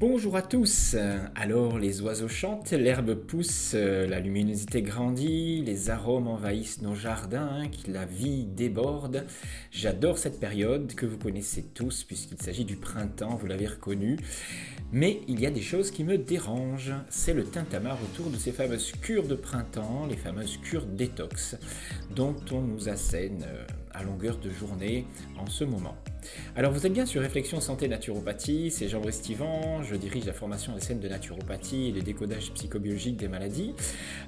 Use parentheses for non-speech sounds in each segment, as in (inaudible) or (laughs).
Bonjour à tous Alors les oiseaux chantent, l'herbe pousse, euh, la luminosité grandit, les arômes envahissent nos jardins, la vie déborde. J'adore cette période que vous connaissez tous puisqu'il s'agit du printemps, vous l'avez reconnu. Mais il y a des choses qui me dérangent. C'est le tintamarre autour de ces fameuses cures de printemps, les fameuses cures détox, dont on nous assène... Euh, à longueur de journée en ce moment. Alors vous êtes bien sur Réflexion Santé Naturopathie, c'est Jean Stivan, je dirige la formation des scènes de naturopathie et le décodage psychobiologique des maladies.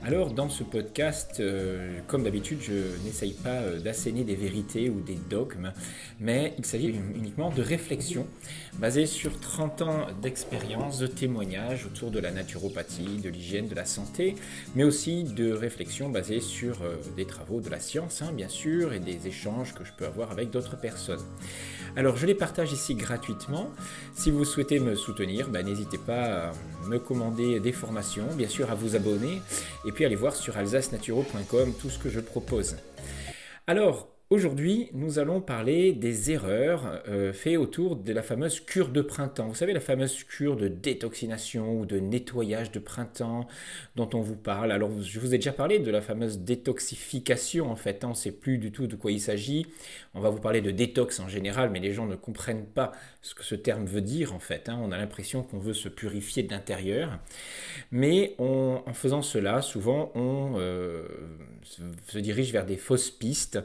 Alors dans ce podcast, euh, comme d'habitude, je n'essaye pas euh, d'asséner des vérités ou des dogmes, mais il s'agit uniquement de réflexions basées sur 30 ans d'expérience, de témoignages autour de la naturopathie, de l'hygiène, de la santé, mais aussi de réflexions basées sur euh, des travaux de la science, hein, bien sûr, et des échanges que je peux avoir avec d'autres personnes. Alors je les partage ici gratuitement. Si vous souhaitez me soutenir, ben, n'hésitez pas à me commander des formations, bien sûr à vous abonner, et puis aller voir sur alsacenaturo.com tout ce que je propose. Alors, Aujourd'hui, nous allons parler des erreurs euh, faites autour de la fameuse cure de printemps. Vous savez, la fameuse cure de détoxination ou de nettoyage de printemps dont on vous parle. Alors, je vous ai déjà parlé de la fameuse détoxification, en fait. on hein. ne sait plus du tout de quoi il s'agit. On va vous parler de détox en général, mais les gens ne comprennent pas ce que ce terme veut dire, en fait. Hein. On a l'impression qu'on veut se purifier de l'intérieur. Mais en faisant cela, souvent, on euh, se dirige vers des fausses pistes.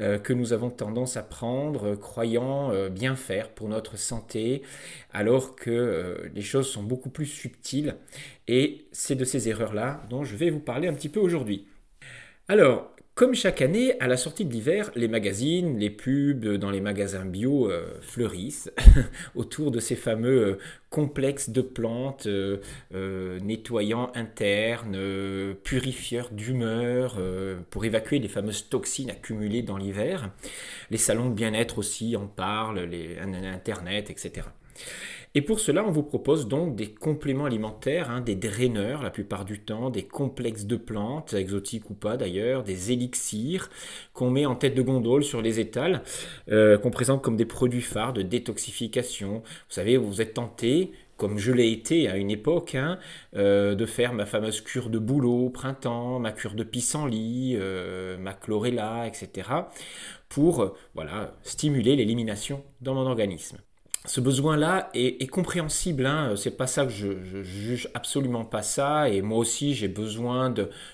Euh, que nous avons tendance à prendre, euh, croyant euh, bien faire pour notre santé, alors que les choses sont beaucoup plus subtiles. Et c'est de ces erreurs-là dont je vais vous parler un petit peu aujourd'hui. Alors, comme chaque année, à la sortie de l'hiver, les magazines, les pubs dans les magasins bio euh, fleurissent (laughs) autour de ces fameux euh, complexes de plantes, euh, nettoyants internes, purifieurs d'humeur, pour évacuer les fameuses toxines accumulées dans l'hiver. Les salons de bien-être aussi en parlent, les, Internet, etc. Et pour cela, on vous propose donc des compléments alimentaires, hein, des draineurs la plupart du temps, des complexes de plantes, exotiques ou pas d'ailleurs, des élixirs qu'on met en tête de gondole sur les étals, euh, qu'on présente comme des produits phares de détoxification. Vous savez, vous êtes tenté, comme je l'ai été à une époque, hein, euh, de faire ma fameuse cure de bouleau au printemps, ma cure de pissenlit, euh, ma chlorella, etc., pour euh, voilà, stimuler l'élimination dans mon organisme ce besoin-là est, compréhensible. Hein. C'est pas ça que je, juge absolument pas ça. Et moi aussi, j'ai besoin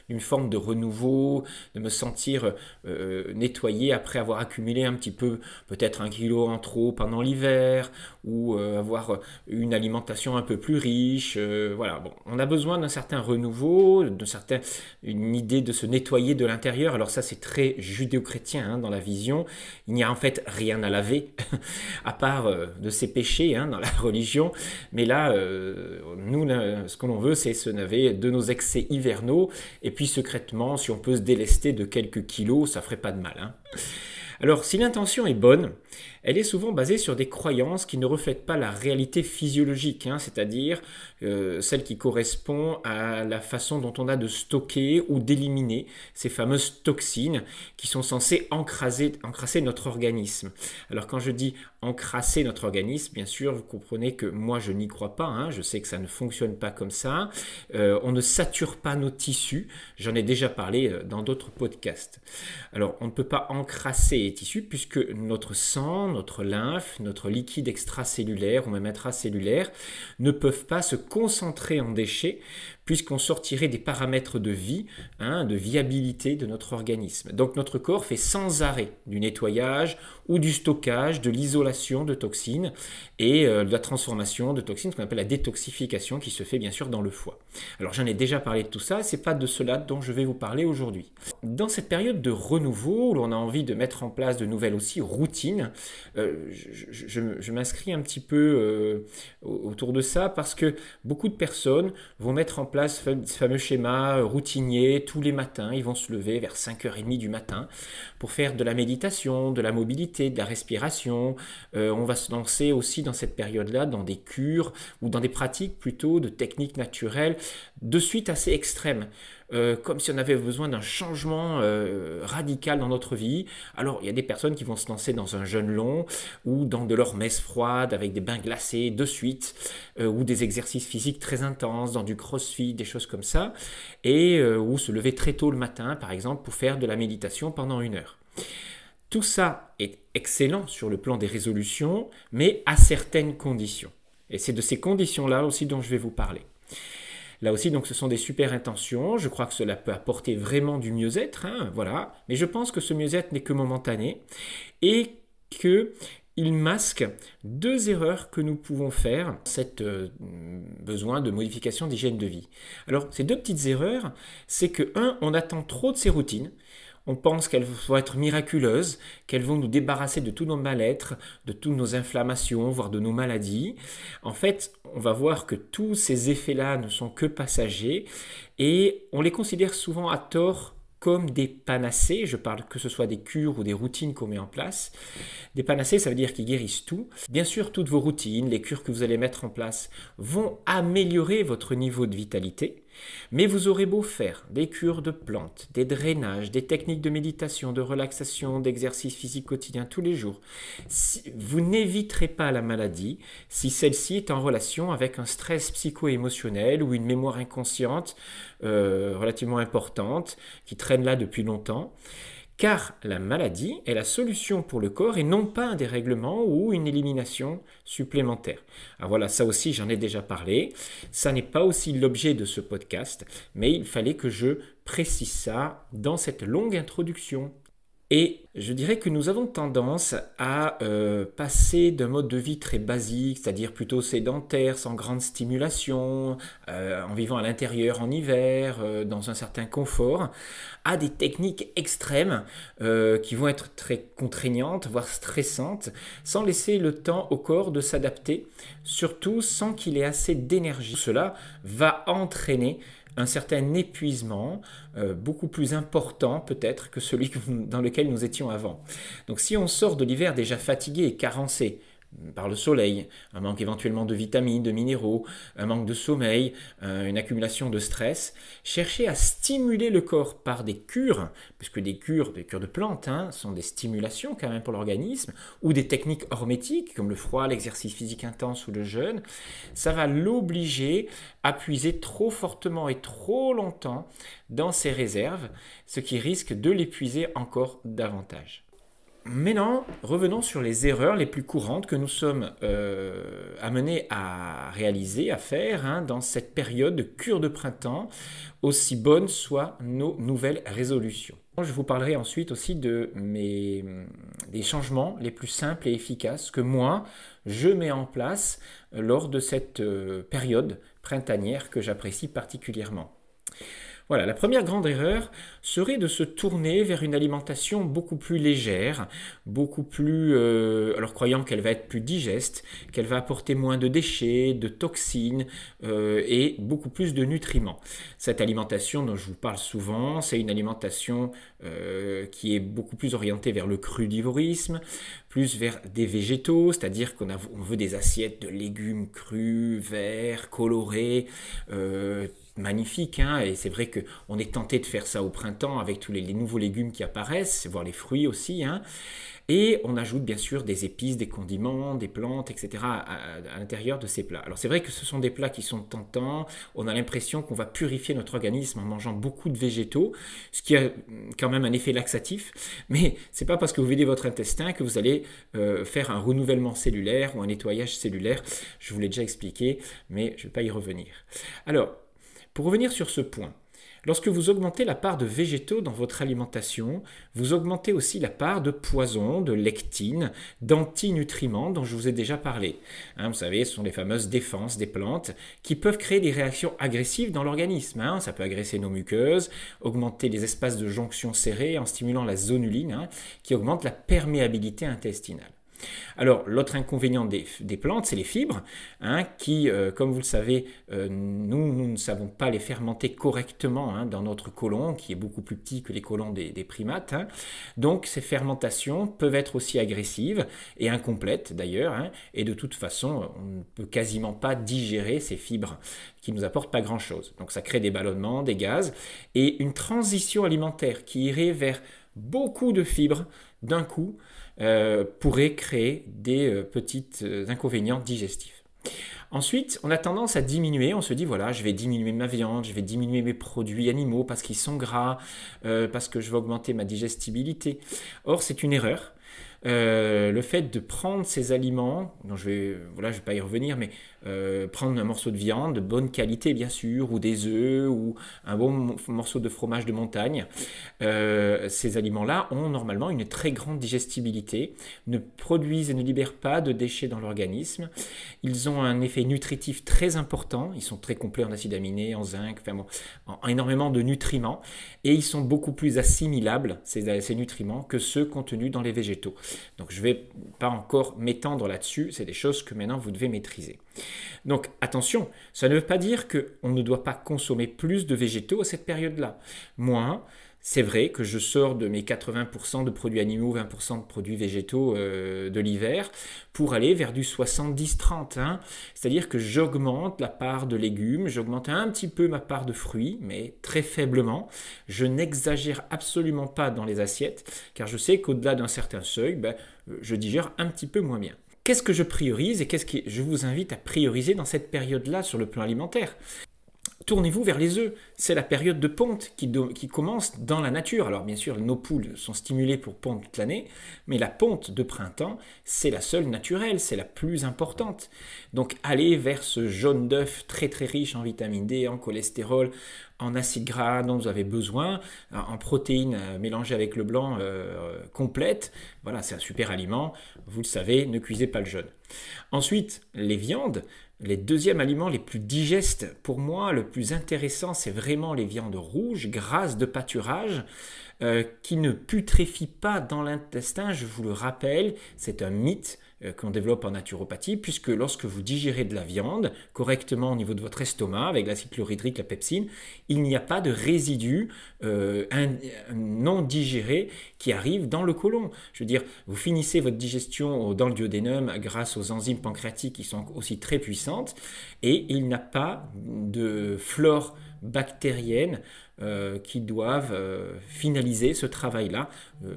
d'une forme de renouveau, de me sentir euh, euh, nettoyé après avoir accumulé un petit peu, peut-être un kilo en trop pendant l'hiver, ou euh, avoir une alimentation un peu plus riche. voilà. Bon, on a besoin d'un certain renouveau, de certains une idée de se nettoyer de l'intérieur. Alors ça, c'est très judéo-chrétien hein, dans la vision. Il n'y a en fait rien à laver, (laughs) à part de ces péché hein, dans la (laughs) religion, mais là, euh, nous, ce que l'on veut, c'est se naver de nos excès hivernaux, et puis secrètement, si on peut se délester de quelques kilos, ça ferait pas de mal. Hein. Alors, si l'intention est bonne, elle est souvent basée sur des croyances qui ne reflètent pas la réalité physiologique, hein, c'est-à-dire euh, celle qui correspond à la façon dont on a de stocker ou d'éliminer ces fameuses toxines qui sont censées encrasser notre organisme. Alors quand je dis encrasser notre organisme, bien sûr, vous comprenez que moi je n'y crois pas, hein, je sais que ça ne fonctionne pas comme ça, euh, on ne sature pas nos tissus, j'en ai déjà parlé euh, dans d'autres podcasts. Alors on ne peut pas encrasser les tissus puisque notre sang notre lymphe, notre liquide extracellulaire ou même intracellulaire ne peuvent pas se concentrer en déchets puisqu'on sortirait des paramètres de vie, hein, de viabilité de notre organisme. Donc notre corps fait sans arrêt du nettoyage ou du stockage, de l'isolation de toxines et euh, de la transformation de toxines, ce qu'on appelle la détoxification qui se fait bien sûr dans le foie. Alors j'en ai déjà parlé de tout ça, c'est pas de cela dont je vais vous parler aujourd'hui. Dans cette période de renouveau où l'on a envie de mettre en place de nouvelles aussi routines, euh, je, m'inscris un petit peu euh, autour de ça parce que beaucoup de personnes vont mettre en ce fameux schéma euh, routinier. Tous les matins, ils vont se lever vers 5h30 du matin pour faire de la méditation, de la mobilité, de la respiration. Euh, on va se lancer aussi dans cette période-là dans des cures ou dans des pratiques plutôt de techniques naturelles de suite assez extrêmes. Euh, comme si on avait besoin d'un changement euh, radical dans notre vie. Alors, il y a des personnes qui vont se lancer dans un jeûne long ou dans de leur messe froide avec des bains glacés de suite euh, ou des exercices physiques très intenses, dans du crossfit, des choses comme ça, et ou se lever très tôt le matin, par exemple, pour faire de la méditation pendant une heure. Tout ça est excellent sur le plan des résolutions, mais à certaines conditions. Et c'est de ces conditions-là aussi dont je vais vous parler. Là aussi, donc, ce sont des super intentions. Je crois que cela peut apporter vraiment du mieux-être, hein, voilà. Mais je pense que ce mieux-être n'est que momentané et que il masque deux erreurs que nous pouvons faire, cette euh, besoin de modification d'hygiène de vie. Alors, ces deux petites erreurs, c'est que, un, on attend trop de ses routines, on pense qu'elles vont être miraculeuses, qu'elles vont nous débarrasser de tous nos mal êtres de toutes nos inflammations, voire de nos maladies. En fait, on va voir que tous ces effets-là ne sont que passagers et on les considère souvent à tort comme des panacées, je parle que ce soit des cures ou des routines qu'on met en place. Des panacées, ça veut dire qu'ils guérissent tout. Bien sûr, toutes vos routines, les cures que vous allez mettre en place vont améliorer votre niveau de vitalité, mais vous aurez beau faire des cures de plantes, des drainages, des techniques de méditation, de relaxation, d'exercice physique quotidien tous les jours, vous n'éviterez pas la maladie si celle-ci est en relation avec un stress psycho-émotionnel ou une mémoire inconsciente euh, relativement importante qui traîne là depuis longtemps car la maladie est la solution pour le corps et non pas un dérèglement ou une élimination supplémentaire. Alors ah, voilà, ça aussi j'en ai déjà parlé, ça n'est pas aussi l'objet de ce podcast, mais il fallait que je précise ça dans cette longue introduction et je dirais que nous avons tendance à euh, passer d'un mode de vie très basique, c'est-à-dire plutôt sédentaire, sans grande stimulation, euh, en vivant à l'intérieur en hiver, euh, dans un certain confort, à des techniques extrêmes qui vont être très contraignantes, voire stressantes, sans laisser le temps au corps de s'adapter, surtout sans qu'il ait assez d'énergie. Cela va entraîner un certain épuisement, euh, beaucoup plus important peut-être que celui dans lequel nous étions avant. Donc si on sort de l'hiver déjà fatigué et carencé, par le soleil, un manque éventuellement de vitamines, de minéraux, un manque de sommeil, euh, une accumulation de stress. chercher à stimuler le corps par des cures, puisque des cures, des cures de plantes, hein, sont des stimulations quand même pour l'organisme, ou des techniques hormétiques comme le froid, l'exercice physique intense ou le jeûne. Ça va l'obliger à puiser trop fortement et trop longtemps dans ses réserves, ce qui risque de l'épuiser encore davantage. Maintenant, revenons sur les erreurs les plus courantes que nous sommes euh, amenés à réaliser, à faire hein, dans cette période de cure de printemps, aussi bonnes soient nos nouvelles résolutions. Je vous parlerai ensuite aussi de des changements les plus simples et efficaces que moi, je mets en place lors de cette euh, période printanière que j'apprécie particulièrement. Voilà, la première grande erreur serait de se tourner vers une alimentation beaucoup plus légère, beaucoup plus... Euh, alors croyant qu'elle va être plus digeste, qu'elle va apporter moins de déchets, de toxines euh, et beaucoup plus de nutriments. Cette alimentation dont je vous parle souvent, c'est une alimentation euh, qui est beaucoup plus orientée vers le crudivorisme, plus vers des végétaux, c'est-à-dire qu'on on veut des assiettes de légumes crus, verts, colorés, magnifique. Hein, et c'est vrai qu'on est tenté de faire ça au printemps avec tous les, nouveaux légumes qui apparaissent, voire les fruits aussi. Hein, et on ajoute bien sûr des épices, des condiments, des plantes, etc. à, l'intérieur de ces plats. Alors c'est vrai que ce sont des plats qui sont tentants. On a l'impression qu'on va purifier notre organisme en mangeant beaucoup de végétaux, ce qui a euh, quand même un effet laxatif. Mais c'est pas parce que vous videz votre intestin que vous allez euh, faire un renouvellement cellulaire ou un nettoyage cellulaire. Je vous l'ai déjà expliqué, mais je ne vais pas y revenir. Alors, pour revenir sur ce point, Lorsque vous augmentez la part de végétaux dans votre alimentation, vous augmentez aussi la part de poisons, de lectines, d'antinutriments dont je vous ai déjà parlé. Hein, vous savez, ce sont les fameuses défenses des plantes qui peuvent créer des réactions agressives dans l'organisme. Hein. Ça peut agresser nos muqueuses, augmenter les espaces de jonction serrés en stimulant la zonuline hein, qui augmente la perméabilité intestinale. Alors, l'autre inconvénient des, plantes, c'est les fibres, hein, qui, euh, comme vous le savez, euh, nous, ne savons pas les fermenter correctement hein, dans notre côlon, qui est beaucoup plus petit que les côlons des, primates. Hein. Donc, ces fermentations peuvent être aussi agressives et incomplètes d'ailleurs, et de toute façon, on ne peut quasiment pas digérer ces fibres qui nous apportent pas grand-chose. Donc, ça crée des ballonnements, des gaz, et une transition alimentaire qui irait vers beaucoup de fibres d'un coup euh, pourrait créer des petits euh, petites euh, inconvénients digestifs. Ensuite, on a tendance à diminuer, on se dit voilà, je vais diminuer ma viande, je vais diminuer mes produits animaux parce qu'ils sont gras, parce que je vais augmenter ma digestibilité. Or, c'est une erreur. le fait de prendre ces aliments, dont je vais, voilà, je vais pas y revenir, mais euh, prendre un morceau de viande de bonne qualité bien sûr, ou des œufs, ou un bon morceau de fromage de montagne. Euh, ces aliments-là ont normalement une très grande digestibilité, ne produisent et ne libèrent pas de déchets dans l'organisme. Ils ont un effet nutritif très important, ils sont très complets en acides aminés, en zinc, enfin en énormément de nutriments, et ils sont beaucoup plus assimilables, ces, ces nutriments, que ceux contenus dans les végétaux. Donc je ne vais pas encore m'étendre là-dessus, c'est des choses que maintenant vous devez maîtriser. Donc attention, ça ne veut pas dire qu'on ne doit pas consommer plus de végétaux à cette période-là. Moi, c'est vrai que je sors de mes 80% de produits animaux, 20% de produits végétaux euh, de l'hiver pour aller vers du 70-30. Hein. C'est-à-dire que j'augmente la part de légumes, j'augmente un petit peu ma part de fruits, mais très faiblement. Je n'exagère absolument pas dans les assiettes, car je sais qu'au-delà d'un certain seuil, ben, euh, je digère un petit peu moins bien. Qu'est-ce que je priorise et qu'est-ce que je vous invite à prioriser dans cette période-là sur le plan alimentaire tournez-vous vers les œufs. C'est la période de ponte qui, commence dans la nature. Alors bien sûr, nos poules sont stimulées pour pondre toute l'année, mais la ponte de printemps, c'est la seule naturelle, c'est la plus importante. Donc allez vers ce jaune d'œuf très très riche en vitamine D, en cholestérol, en acides gras dont vous avez besoin, euh, en protéines euh, mélangées avec le blanc euh, complète. Voilà, c'est un super aliment. Vous le savez, ne cuisez pas le jaune. Ensuite, les viandes les deuxièmes aliments les plus digestes pour moi, le plus intéressant, c'est vraiment les viandes rouges, grasses de pâturage, euh, qui ne putréfient pas dans l'intestin, je vous le rappelle, c'est un mythe. Euh, qu'on développe en naturopathie, puisque lorsque vous digérez de la viande correctement au niveau de votre estomac, avec l'acide chlorhydrique, la pepsine, il n'y a pas de résidus euh, non digérés qui arrivent dans le côlon. Je veux dire, vous finissez votre digestion dans le duodénum grâce aux enzymes pancréatiques qui sont aussi très puissantes, et il n'y a pas de flore bactérienne euh, qui doivent finaliser ce travail-là,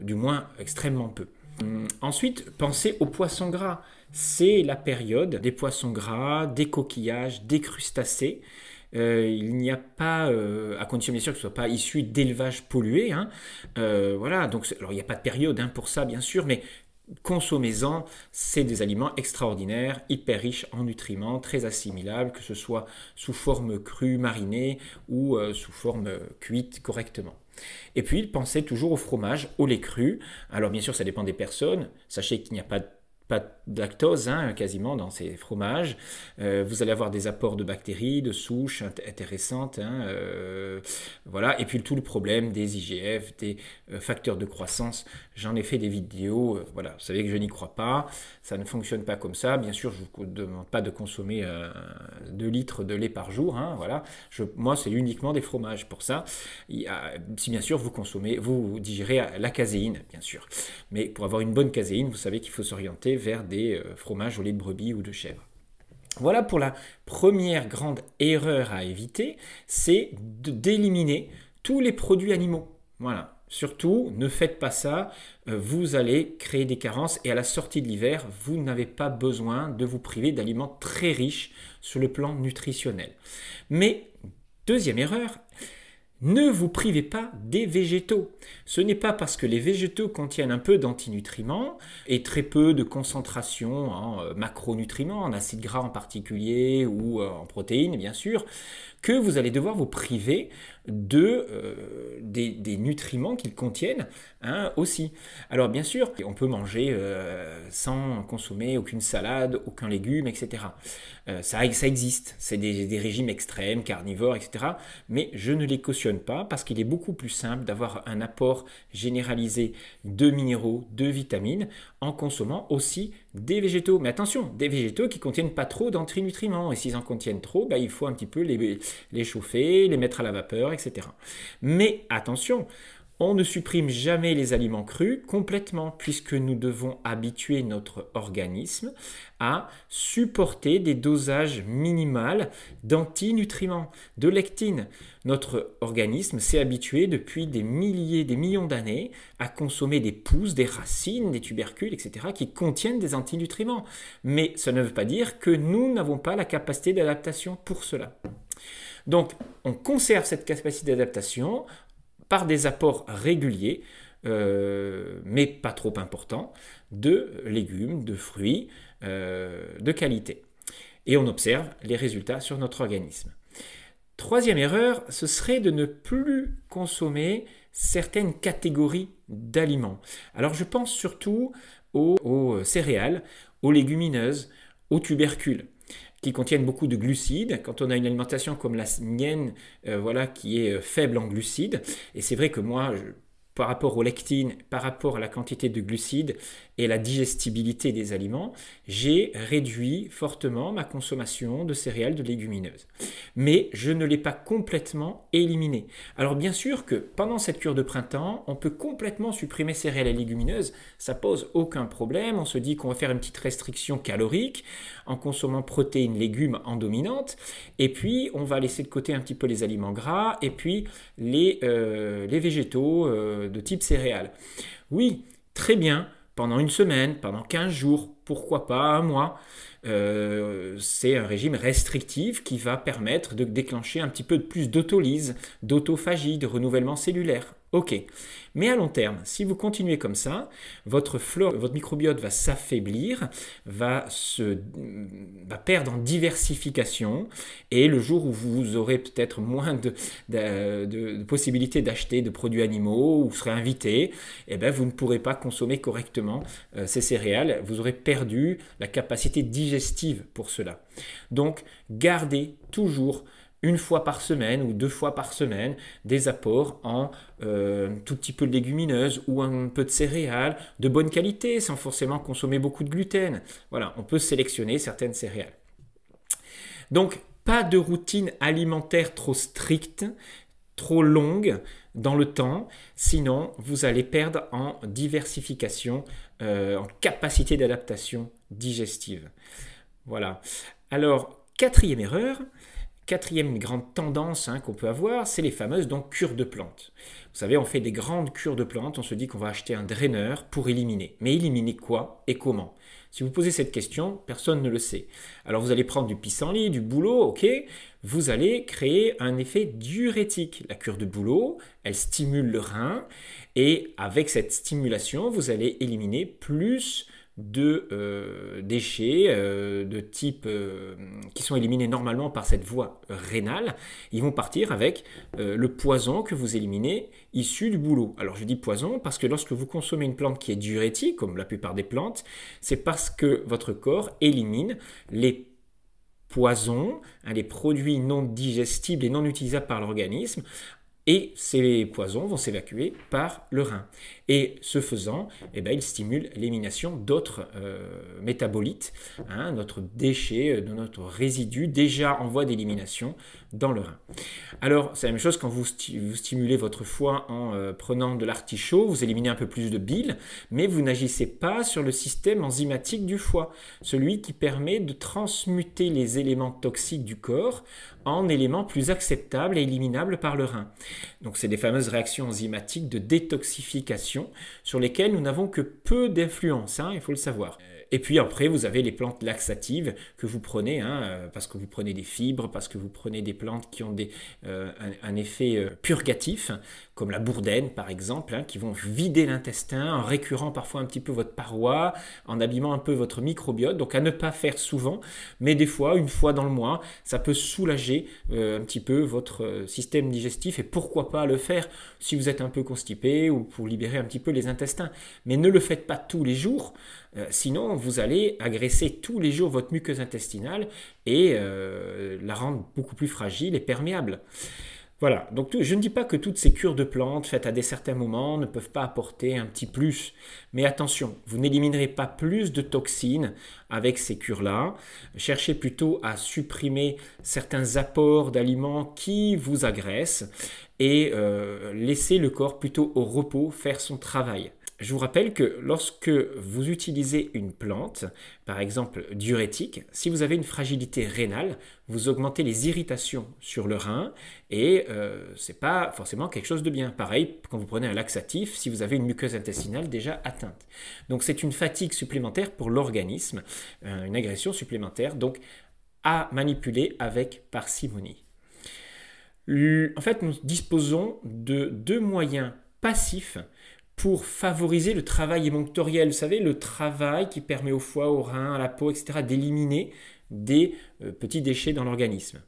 du moins extrêmement peu. Hum, ensuite, pensez aux poissons gras. C'est la période des poissons gras, des coquillages, des crustacés. Euh, il n'y a pas, euh, à condition bien sûr que ce ne soit pas issu d'élevage pollué, hein. euh, voilà, donc il n'y a pas de période hein, pour ça bien sûr, mais consommez-en, c'est des aliments extraordinaires, hyper riches en nutriments, très assimilables, que ce soit sous forme crue, marinée ou sous forme cuite correctement. Et puis, il pensait toujours au fromage, au lait cru. Alors bien sûr, ça dépend des personnes. Sachez qu'il n'y a pas de pas d'actose hein, quasiment dans ces fromages. Euh, vous allez avoir des apports de bactéries, de souches intéressantes. Hein, euh, voilà. Et puis tout le problème des IGF, des euh, facteurs de croissance. J'en ai fait des vidéos. voilà. Vous savez que je n'y crois pas. Ça ne fonctionne pas comme ça. Bien sûr, je ne vous demande pas de consommer 2 litres de lait par jour. Hein, voilà. Je, moi, c'est uniquement des fromages pour ça. si bien sûr vous consommez, vous digérez la caséine, bien sûr. Mais pour avoir une bonne caséine, vous savez qu'il faut s'orienter vers des euh, fromages au lait de brebis ou de chèvre. Voilà pour la première grande erreur à éviter, c'est d'éliminer tous les produits animaux. Voilà. Surtout, ne faites pas ça, euh, vous allez créer des carences et à la sortie de l'hiver, vous n'avez pas besoin de vous priver d'aliments très riches sur le plan nutritionnel. Mais, deuxième erreur, ne vous privez pas des végétaux. Ce n'est pas parce que les végétaux contiennent un peu d'antinutriments et très peu de concentration en euh, macronutriments, en acides gras en particulier ou euh, en protéines bien sûr, que vous allez devoir vous priver de, euh, des, nutriments qu'ils contiennent hein, aussi. Alors bien sûr, on peut manger euh, sans consommer aucune salade, aucun légume, etc. Euh, ça, ça existe, c'est des, régimes extrêmes, carnivores, etc. Mais je ne les cautionne pas parce qu'il est beaucoup plus simple d'avoir un apport généralisé de minéraux, de vitamines, en consommant aussi des végétaux. Mais attention, des végétaux qui contiennent pas trop d'antinutriments. Et s'ils en contiennent trop, bah, il faut un petit peu les, les chauffer, les mettre à la vapeur, mais attention, on ne supprime jamais les aliments crus complètement puisque nous devons habituer notre organisme à supporter des dosages minimales d'antinutriments, de lectines. Notre organisme s'est habitué depuis des milliers, des millions d'années à consommer des pousses, des racines, des tubercules, etc. qui contiennent des antinutriments. Mais ça ne veut pas dire que nous n'avons pas la capacité d'adaptation pour cela. Donc on conserve cette capacité d'adaptation par des apports réguliers, euh, mais pas trop importants, de légumes, de fruits, euh, de qualité. Et on observe les résultats sur notre organisme. Troisième erreur, ce serait de ne plus consommer certaines catégories d'aliments. Alors je pense surtout aux céréales, aux légumineuses, aux tubercules qui contiennent beaucoup de glucides. Quand on a une alimentation comme la mienne, euh, voilà, qui est euh, faible en glucides, et c'est vrai que moi, par rapport aux lectines, par rapport à la quantité de glucides et la digestibilité des aliments, j'ai réduit fortement ma consommation de céréales, de légumineuses. Mais je ne l'ai pas complètement éliminée. Alors bien sûr que pendant cette cure de printemps, on peut complètement supprimer céréales et légumineuses, ça pose aucun problème, on se dit qu'on va faire une petite restriction calorique, en consommant protéines, légumes en dominante. Et puis, on va laisser de côté un petit peu les aliments gras et puis les, euh, les végétaux euh, de type céréales. Oui, très bien, pendant une semaine, pendant 15 jours, pourquoi pas un mois. Euh, c'est un régime restrictif qui va permettre de déclencher un petit peu plus d'autolyse, d'autophagie, de renouvellement cellulaire. Ok. Mais à long terme, si vous continuez comme ça, votre votre microbiote va s'affaiblir, va se perdre en diversification, et le jour où vous aurez peut-être moins de, possibilités d'acheter de produits animaux ou serez invité, eh ben, vous ne pourrez pas consommer correctement euh, ces céréales. Vous aurez perdu la capacité digestive pour cela. Donc, gardez toujours une fois par semaine ou deux fois par semaine des apports en euh, tout petit peu de légumineuses ou un peu de céréales de bonne qualité sans forcément consommer beaucoup de gluten. Voilà, on peut sélectionner certaines céréales. Donc, pas de routine alimentaire trop stricte, trop longue dans le temps, sinon vous allez perdre en diversification, euh, en capacité d'adaptation digestive. Voilà. Alors, quatrième erreur, Quatrième grande tendance hein, qu'on peut avoir, c'est les fameuses donc, cures de plantes. Vous savez, on fait des grandes cures de plantes, on se dit qu'on va acheter un draineur pour éliminer. Mais éliminer quoi et comment Si vous posez cette question, personne ne le sait. Alors vous allez prendre du pissenlit, du bouleau, ok Vous allez créer un effet diurétique. La cure de bouleau, elle stimule le rein et avec cette stimulation, vous allez éliminer plus de euh, déchets euh, de type euh, qui sont éliminés normalement par cette voie rénale, ils vont partir avec le poison que vous éliminez issu du boulot. Alors je dis poison parce que lorsque vous consommez une plante qui est diurétique, comme la plupart des plantes, c'est parce que votre corps élimine les poisons, hein, les produits non digestibles et non utilisables par l'organisme, et ces poisons vont s'évacuer par le rein. Et ce faisant, eh ben, il stimule l'élimination d'autres euh, métabolites, hein, notre déchet, euh, de notre résidu déjà en voie d'élimination dans le rein. Alors, c'est la même chose quand vous, stimulez votre foie en euh, prenant de l'artichaut, vous éliminez un peu plus de bile, mais vous n'agissez pas sur le système enzymatique du foie, celui qui permet de transmuter les éléments toxiques du corps en éléments plus acceptables et éliminables par le rein. Donc, c'est des fameuses réactions enzymatiques de détoxification sur lesquelles nous n'avons que peu d'influence, hein, il faut le savoir. Et puis après, vous avez les plantes laxatives que vous prenez, hein, euh, parce que vous prenez des fibres, parce que vous prenez des plantes qui ont euh, un, effet euh, purgatif comme la bourdaine par exemple, hein, qui vont vider l'intestin en récurant parfois un petit peu votre paroi, en abîmant un peu votre microbiote. Donc à ne pas faire souvent, mais des fois, une fois dans le mois, ça peut soulager euh, un petit peu votre euh, système digestif et pourquoi pas le faire si vous êtes un peu constipé ou pour libérer un petit peu les intestins. Mais ne le faites pas tous les jours, euh, sinon vous allez agresser tous les jours votre muqueuse intestinale et la rendre beaucoup plus fragile et perméable. Voilà, donc je ne dis pas que toutes ces cures de plantes faites à des certains moments ne peuvent pas apporter un petit plus, mais attention, vous n'éliminerez pas plus de toxines avec ces cures-là. Cherchez plutôt à supprimer certains apports d'aliments qui vous agressent et euh, laissez le corps plutôt au repos faire son travail. Je vous rappelle que lorsque vous utilisez une plante, par exemple diurétique, si vous avez une fragilité rénale, vous augmentez les irritations sur le rein et euh, ce n'est pas forcément quelque chose de bien. Pareil, quand vous prenez un laxatif, si vous avez une muqueuse intestinale déjà atteinte. Donc c'est une fatigue supplémentaire pour l'organisme, euh, une agression supplémentaire, donc à manipuler avec parcimonie. En fait, nous disposons de deux moyens passifs pour favoriser le travail émonctoriel, vous savez, le travail qui permet au foie, au rein, à la peau, etc., d'éliminer des euh, petits déchets dans l'organisme.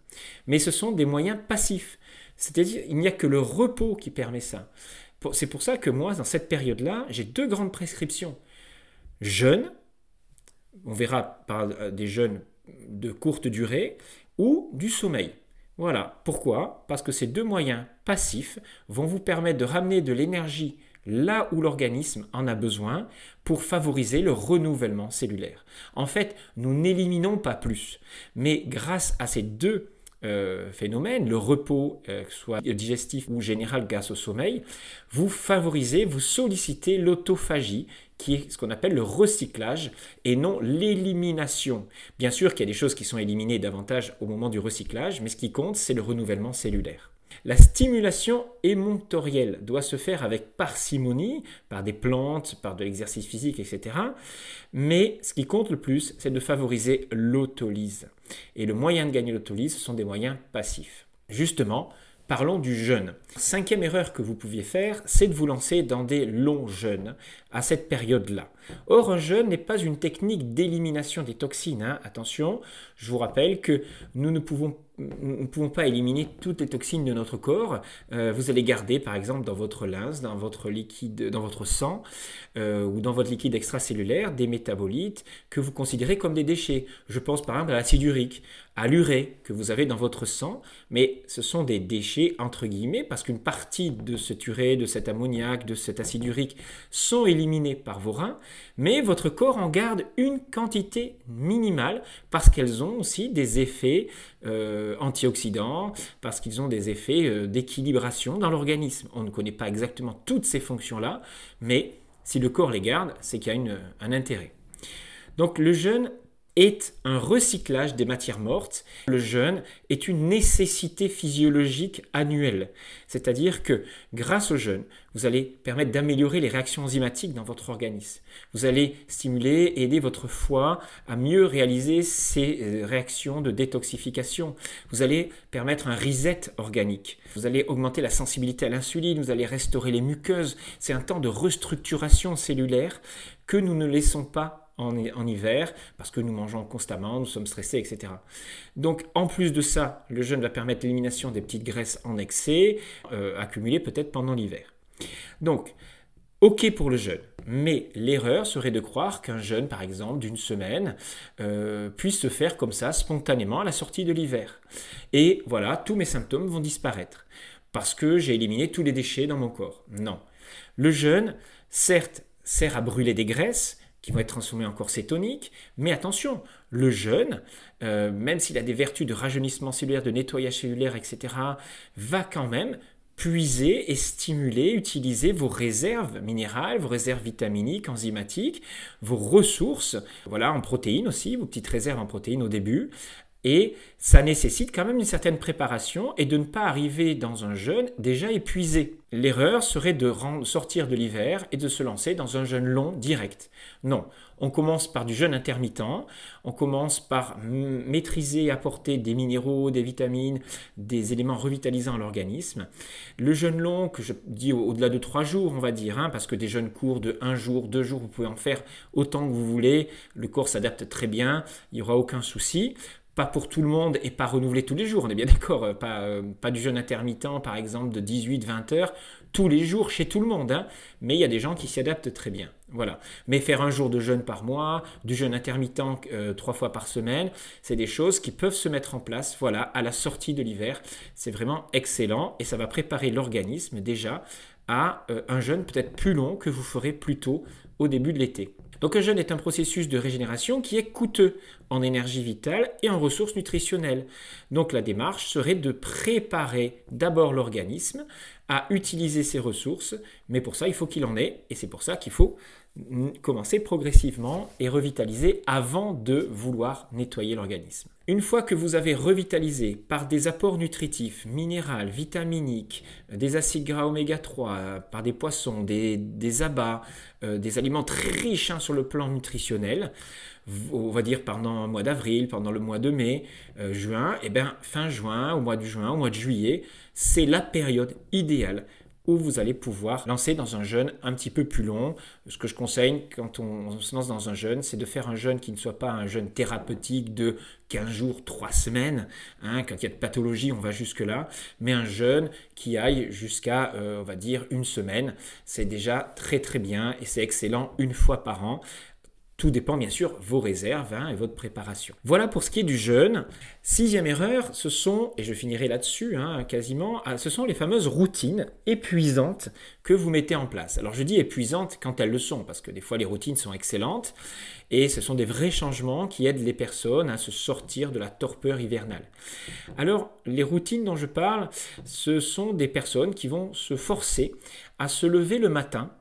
Mais ce sont des moyens passifs, c'est-à-dire il n'y a que le repos qui permet ça. C'est pour ça que moi, dans cette période-là, j'ai deux grandes prescriptions. Jeûne, on verra par euh, des jeûnes de courte durée, ou du sommeil. Voilà, pourquoi Parce que ces deux moyens passifs vont vous permettre de ramener de l'énergie là où l'organisme en a besoin pour favoriser le renouvellement cellulaire. En fait, nous n'éliminons pas plus, mais grâce à ces deux euh, phénomènes, le repos, euh, que ce soit digestif ou général grâce au sommeil, vous favorisez, vous sollicitez l'autophagie, qui est ce qu'on appelle le recyclage et non l'élimination. Bien sûr qu'il y a des choses qui sont éliminées davantage au moment du recyclage, mais ce qui compte, c'est le renouvellement cellulaire. La stimulation émonctorielle doit se faire avec parcimonie, par des plantes, par de l'exercice physique, etc. Mais ce qui compte le plus, c'est de favoriser l'autolyse. Et le moyen de gagner l'autolyse, ce sont des moyens passifs. Justement, Parlons du jeûne. Cinquième erreur que vous pouviez faire, c'est de vous lancer dans des longs jeûnes à cette période-là. Or, un jeûne n'est pas une technique d'élimination des toxines. Hein. Attention, je vous rappelle que nous ne pouvons, pas éliminer toutes les toxines de notre corps. Euh, vous allez garder, par exemple, dans votre lince, dans votre liquide, dans votre sang euh, ou dans votre liquide extracellulaire, des métabolites que vous considérez comme des déchets. Je pense par exemple à l'acide urique, à l'urée que vous avez dans votre sang, mais ce sont des déchets entre guillemets parce qu'une partie de cet urée, de cet ammoniac, de cet acide urique sont éliminés éliminées par vos reins, mais votre corps en garde une quantité minimale parce qu'elles ont aussi des effets euh, antioxydants, parce qu'ils ont des effets euh, d'équilibration dans l'organisme. On ne connaît pas exactement toutes ces fonctions-là, mais si le corps les garde, c'est qu'il y a un intérêt. Donc le jeûne est un recyclage des matières mortes. Le jeûne est une nécessité physiologique annuelle. C'est-à-dire que grâce au jeûne, vous allez permettre d'améliorer les réactions enzymatiques dans votre organisme. Vous allez stimuler et aider votre foie à mieux réaliser ses euh, réactions de détoxification. Vous allez permettre un reset organique. Vous allez augmenter la sensibilité à l'insuline, vous allez restaurer les muqueuses. C'est un temps de restructuration cellulaire que nous ne laissons pas en, en, hiver parce que nous mangeons constamment, nous sommes stressés, etc. Donc en plus de ça, le jeûne va permettre l'élimination des petites graisses en excès, euh, accumulées peut-être pendant l'hiver. Donc, ok pour le jeûne, mais l'erreur serait de croire qu'un jeûne, par exemple, d'une semaine, euh, puisse se faire comme ça, spontanément, à la sortie de l'hiver. Et voilà, tous mes symptômes vont disparaître parce que j'ai éliminé tous les déchets dans mon corps. Non. Le jeûne, certes, sert à brûler des graisses, qui vont être transformés en corps cétonique. Mais attention, le jeûne, euh, même s'il a des vertus de rajeunissement cellulaire, de nettoyage cellulaire, etc., va quand même puiser et stimuler, utiliser vos réserves minérales, vos réserves vitaminiques, enzymatiques, vos ressources, voilà, en protéines aussi, vos petites réserves en protéines au début, et ça nécessite quand même une certaine préparation et de ne pas arriver dans un jeûne déjà épuisé. L'erreur serait de sortir de l'hiver et de se lancer dans un jeûne long direct. Non, on commence par du jeûne intermittent, on commence par maîtriser et apporter des minéraux, des vitamines, des éléments revitalisants à l'organisme. Le jeûne long, que je dis au-delà de trois jours, on va dire, hein, parce que des jeûnes courts de un jour, deux jours, vous pouvez en faire autant que vous voulez, le corps s'adapte très bien, il n'y aura aucun souci pas pour tout le monde et pas renouveler tous les jours, on est bien d'accord, euh, pas, euh, pas du jeûne intermittent par exemple de 18-20 heures tous les jours chez tout le monde, hein. mais il y a des gens qui s'y adaptent très bien. Voilà. Mais faire un jour de jeûne par mois, du jeûne intermittent euh, trois fois par semaine, c'est des choses qui peuvent se mettre en place voilà, à la sortie de l'hiver. C'est vraiment excellent et ça va préparer l'organisme déjà à un jeûne peut-être plus long que vous ferez plus tôt au début de l'été. Donc un jeûne est un processus de régénération qui est coûteux en énergie vitale et en ressources nutritionnelles. Donc la démarche serait de préparer d'abord l'organisme à utiliser ses ressources, mais pour ça il faut qu'il en ait, et c'est pour ça qu'il faut commencer progressivement et revitaliser avant de vouloir nettoyer l'organisme. Une fois que vous avez revitalisé par des apports nutritifs, minéraux, vitaminiques, euh, des acides gras oméga 3, euh, par des poissons, des, abats, euh, des aliments très riches hein, sur le plan nutritionnel, on va dire pendant le mois d'avril, pendant le mois de mai, juin, et eh bien fin juin, au mois de juin, au mois de juillet, c'est la période idéale vous allez pouvoir lancer dans un jeûne un petit peu plus long. Ce que je conseille quand on, se lance dans un jeûne, c'est de faire un jeûne qui ne soit pas un jeûne thérapeutique de 15 jours, 3 semaines. Hein. quand il y a de pathologie, on va jusque-là. Mais un jeûne qui aille jusqu'à, euh, on va dire, une semaine. C'est déjà très très bien et c'est excellent une fois par an. Tout dépend bien sûr vos réserves hein, et votre préparation. Voilà pour ce qui est du jeûne. Sixième erreur, ce sont, et je finirai là-dessus hein, quasiment, ah, ce sont les fameuses routines épuisantes que vous mettez en place. Alors je dis épuisantes quand elles le sont, parce que des fois les routines sont excellentes, et ce sont des vrais changements qui aident les personnes à se sortir de la torpeur hivernale. Alors les routines dont je parle, ce sont des personnes qui vont se forcer à se lever le matin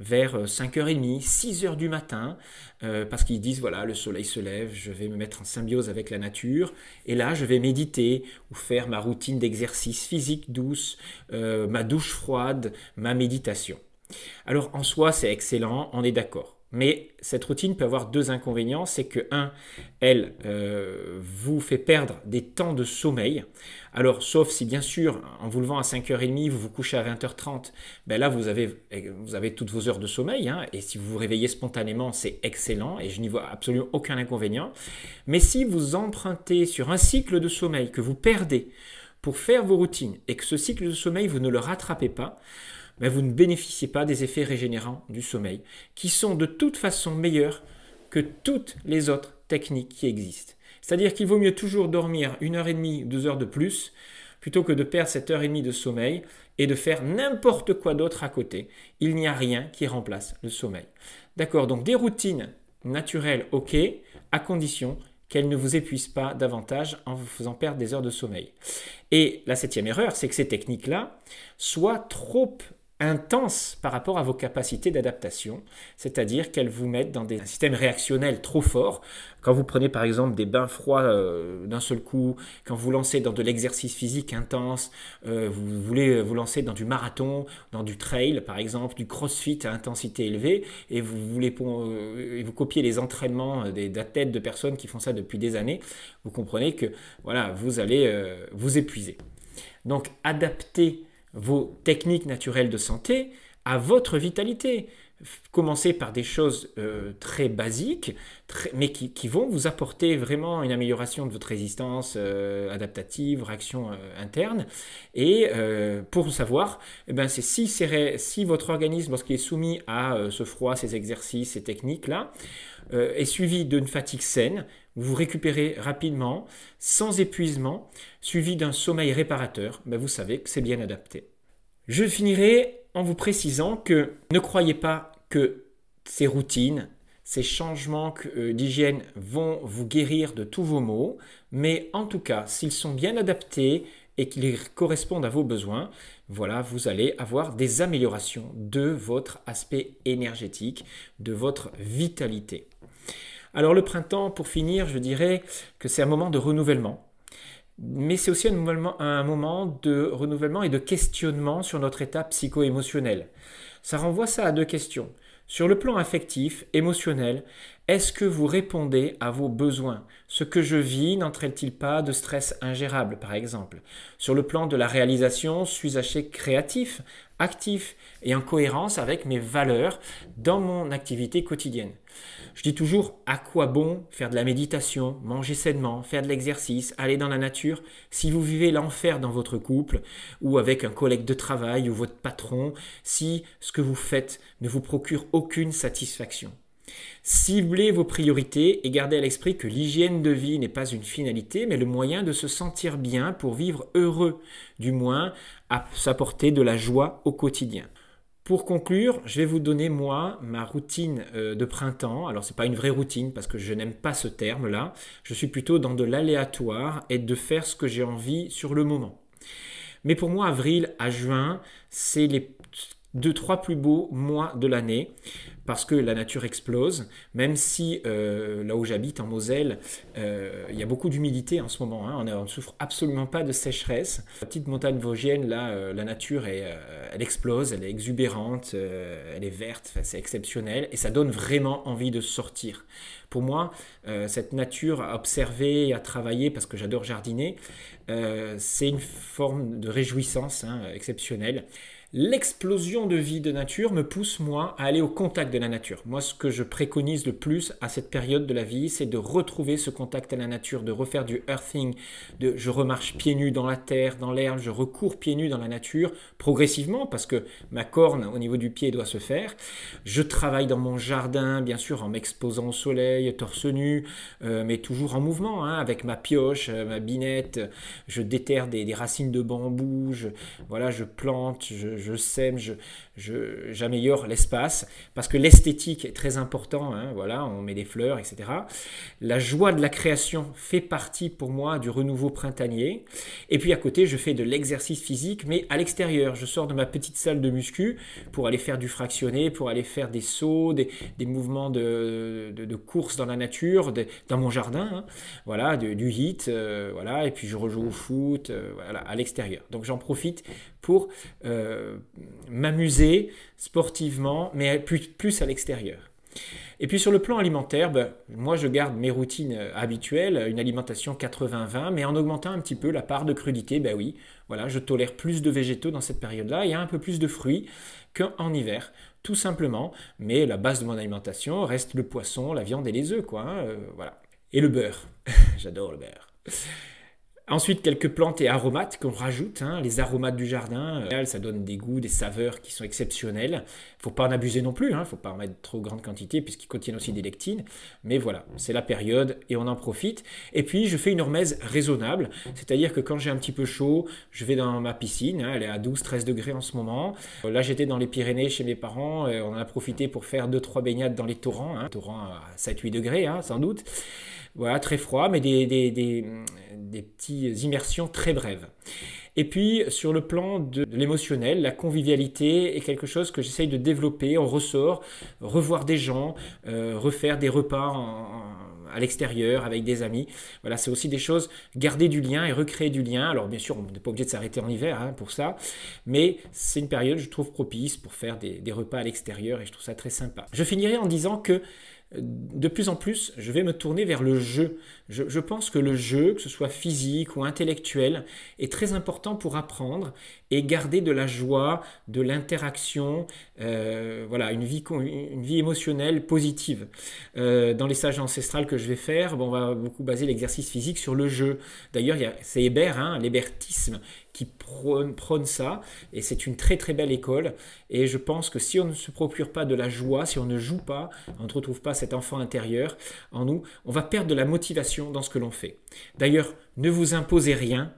vers 5h30, 6h euh, du matin, euh, parce qu'ils disent, voilà, le soleil se lève, je vais me mettre en symbiose avec la nature, et là, je vais méditer ou faire ma routine d'exercice physique douce, euh, ma douche froide, ma méditation. Alors en soi, c'est excellent, on est d'accord. Mais cette routine peut avoir deux inconvénients. C'est que, un, elle euh, vous fait perdre des temps de sommeil. Alors, sauf si, bien sûr, en vous levant à 5h30, vous vous couchez à 20h30, ben là, vous avez, vous avez toutes vos heures de sommeil. Hein. et si vous vous réveillez spontanément, c'est excellent. Et je n'y vois absolument aucun inconvénient. Mais si vous empruntez sur un cycle de sommeil que vous perdez pour faire vos routines et que ce cycle de sommeil, vous ne le rattrapez pas, mais vous ne bénéficiez pas des effets régénérants du sommeil, qui sont de toute façon meilleurs que toutes les autres techniques qui existent. C'est-à-dire qu'il vaut mieux toujours dormir une heure et demie, deux heures de plus, plutôt que de perdre cette heure et demie de sommeil et de faire n'importe quoi d'autre à côté. Il n'y a rien qui remplace le sommeil. D'accord, donc des routines naturelles, ok, à condition qu'elles ne vous épuisent pas davantage en vous faisant perdre des heures de sommeil. Et la septième erreur, c'est que ces techniques-là soient trop intense par rapport à vos capacités d'adaptation, c'est-à-dire qu'elles vous mettent dans des systèmes réactionnels trop forts. Quand vous prenez par exemple des bains froids euh, d'un seul coup, quand vous lancez dans de l'exercice physique intense, euh, vous voulez euh, vous lancer dans du marathon, dans du trail par exemple, du crossfit à intensité élevée, et vous voulez vous copiez les entraînements d'athlètes, de personnes qui font ça depuis des années, vous comprenez que voilà, vous allez vous épuiser. Donc adapter vos techniques naturelles de santé à votre vitalité. Commencez par des choses euh, très basiques, mais qui, vont vous apporter vraiment une amélioration de votre résistance euh, adaptative, réaction euh, interne. Et pour savoir, eh ben, c'est si, si, votre organisme, lorsqu'il est soumis à ce froid, ces exercices, ces techniques-là, est suivi d'une fatigue saine, vous récupérez rapidement, sans épuisement, suivi d'un sommeil réparateur, Mais ben, vous savez que c'est bien adapté. Je finirai en vous précisant que ne croyez pas que ces routines, ces changements euh, d'hygiène vont vous guérir de tous vos maux, mais en tout cas, s'ils sont bien adaptés et qu'ils correspondent à vos besoins, voilà, vous allez avoir des améliorations de votre aspect énergétique, de votre vitalité. Alors le printemps, pour finir, je dirais que c'est un moment de renouvellement. Mais c'est aussi un moment, de renouvellement et de questionnement sur notre état psycho-émotionnel. Ça renvoie ça à deux questions. Sur le plan affectif, émotionnel, est-ce que vous répondez à vos besoins Ce que je vis n'entraîne-t-il pas de stress ingérable, par exemple Sur le plan de la réalisation, suis-je créatif, actif et en cohérence avec mes valeurs dans mon activité quotidienne je dis toujours à quoi bon faire de la méditation, manger sainement, faire de l'exercice, aller dans la nature si vous vivez l'enfer dans votre couple ou avec un collègue de travail ou votre patron, si ce que vous faites ne vous procure aucune satisfaction. Ciblez vos priorités et gardez à l'esprit que l'hygiène de vie n'est pas une finalité, mais le moyen de se sentir bien pour vivre heureux, du moins à s'apporter de la joie au quotidien. Pour conclure, je vais vous donner moi ma routine euh, de printemps. Alors c'est pas une vraie routine parce que je n'aime pas ce terme-là. Je suis plutôt dans de l'aléatoire et de faire ce que j'ai envie sur le moment. Mais pour moi, avril à juin, c'est les deux trois plus beaux mois de l'année parce que la nature explose, même si euh, là où j'habite, en Moselle, euh, il y a beaucoup d'humidité en ce moment, hein. on ne souffre absolument pas de sécheresse. La petite montagne vosgienne, là, euh, la nature, elle explose, elle est exubérante, elle est verte, c'est exceptionnel, et ça donne vraiment envie de sortir. Pour moi, cette nature à observer, à travailler, parce que j'adore jardiner, c'est une forme de réjouissance hein, exceptionnelle l'explosion de vie de nature me pousse, moi, à aller au contact de la nature. Moi, ce que je préconise le plus à cette période de la vie, c'est de retrouver ce contact à la nature, de refaire du earthing, de je remarche pieds nus dans la terre, dans l'herbe, je recours pieds nus dans la nature, progressivement, parce que ma corne au niveau du pied doit se faire. Je travaille dans mon jardin, bien sûr, en m'exposant au soleil, torse nu, euh, mais toujours en mouvement, hein, avec ma pioche, euh, ma binette, je déterre des, racines de bambou, je, voilà, je plante, je, je sème, j'améliore je, j'améliore l'espace, parce que l'esthétique est très important, hein, voilà, on met des fleurs, etc. La joie de la création fait partie pour moi du renouveau printanier. Et puis à côté, je fais de l'exercice physique, mais à l'extérieur. Je sors de ma petite salle de muscu pour aller faire du fractionné, pour aller faire des sauts, des, des mouvements de, de, course dans la nature, dans mon jardin, hein. voilà, du hit, euh, voilà, et puis je rejoue au foot, euh, voilà, à l'extérieur. Donc j'en profite pour euh, m'amuser sportivement, mais plus, à l'extérieur. Et puis sur le plan alimentaire, ben, moi je garde mes routines euh, habituelles, une alimentation 80-20, mais en augmentant un petit peu la part de crudité, ben oui, voilà, je tolère plus de végétaux dans cette période-là il a un peu plus de fruits qu'en hiver, tout simplement. Mais la base de mon alimentation reste le poisson, la viande et les œufs, quoi. Hein, euh, voilà. Et le beurre. (laughs) J'adore le beurre. Ensuite, quelques plantes et aromates qu'on rajoute, hein, les aromates du jardin, euh, ça donne des goûts, des saveurs qui sont exceptionnelles. Faut pas en abuser non plus, il hein, ne faut pas en mettre trop grande quantité puisqu'ils contiennent aussi des lectines. Mais voilà, c'est la période et on en profite. Et puis, je fais une hormèse raisonnable, c'est-à-dire que quand j'ai un petit peu chaud, je vais dans ma piscine, hein, elle est à 12-13 degrés en ce moment. Euh, là, j'étais dans les Pyrénées chez mes parents, et euh, on en a profité pour faire 2-3 baignades dans les torrents, torrents à 7-8 degrés sans doute. Voilà, très froid, mais des, des, des, des petites immersions très brèves. Et puis, sur le plan de, l'émotionnel, la convivialité est quelque chose que j'essaye de développer en ressort, revoir des gens, euh, refaire des repas à l'extérieur, avec des amis. Voilà, c'est aussi des choses, garder du lien et recréer du lien. Alors bien sûr, on n'est pas obligé de s'arrêter en hiver hein, pour ça, mais c'est une période, je trouve, propice pour faire des, des repas à l'extérieur et je trouve ça très sympa. Je finirai en disant que euh, de plus en plus, je vais me tourner vers le jeu. Je, pense que le jeu, que ce soit physique ou intellectuel, est très important pour apprendre et garder de la joie, de l'interaction, euh, voilà, une vie, une vie émotionnelle positive. Euh, dans les sages ancestrales que je vais faire, bon, on va beaucoup baser l'exercice physique sur le jeu. D'ailleurs, c'est Hébert, hein, l'hébertisme, qui prône, prône ça, et c'est une très très belle école. Et je pense que si on ne se procure pas de la joie, si on ne joue pas, on ne retrouve pas cet enfant intérieur en nous, on va perdre de la motivation dans ce que l'on fait. D'ailleurs, ne vous imposez rien,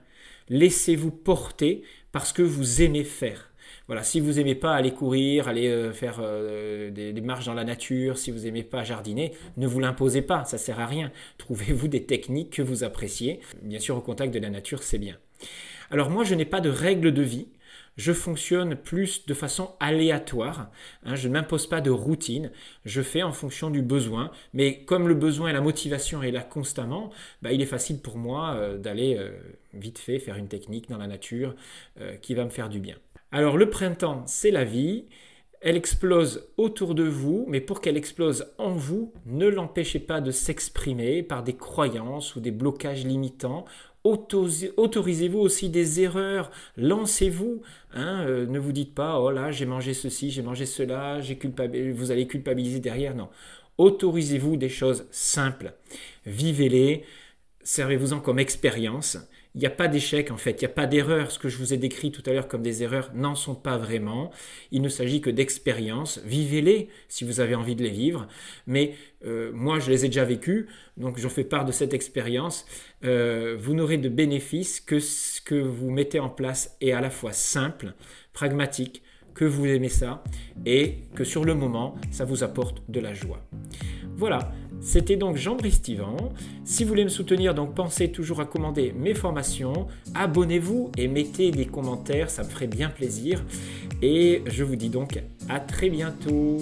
laissez-vous porter parce que vous aimez faire. Voilà, si vous n'aimez pas aller courir, aller euh, faire euh, des, des, marches dans la nature, si vous n'aimez pas jardiner, ne vous l'imposez pas, ça sert à rien. (laughs) Trouvez-vous des techniques que vous appréciez. Bien sûr, au contact de la nature, c'est bien. Alors moi, je n'ai pas de règles de vie je fonctionne plus de façon aléatoire, hein, je ne m'impose pas de routine, je fais en fonction du besoin, mais comme le besoin et la motivation est là constamment, bah, il est facile pour moi euh, d'aller euh, vite fait faire une technique dans la nature euh, qui va me faire du bien. Alors le printemps, c'est la vie. Elle explose autour de vous, mais pour qu'elle explose en vous, ne l'empêchez pas de s'exprimer par des croyances ou des blocages limitants autorisez-vous aussi des erreurs, lancez-vous, hein, euh, ne vous dites pas, oh là, j'ai mangé ceci, j'ai mangé cela, vous allez culpabiliser derrière, non. Autorisez-vous des choses simples, vivez-les, servez-vous-en comme expérience, il n'y a pas d'échec en fait, il n'y a pas d'erreur. Ce que je vous ai décrit tout à l'heure comme des erreurs n'en sont pas vraiment. Il ne s'agit que d'expériences. Vivez-les si vous avez envie de les vivre. Mais euh, moi, je les ai déjà vécues, donc j'en fais part de cette expérience. Euh, vous n'aurez de bénéfice que ce que vous mettez en place est à la fois simple, pragmatique, que vous aimez ça et que sur le moment, ça vous apporte de la joie. Voilà, c'était donc Jean-Brice Si vous voulez me soutenir, donc pensez toujours à commander mes formations. Abonnez-vous et mettez des commentaires, ça me ferait bien plaisir. Et je vous dis donc à très bientôt.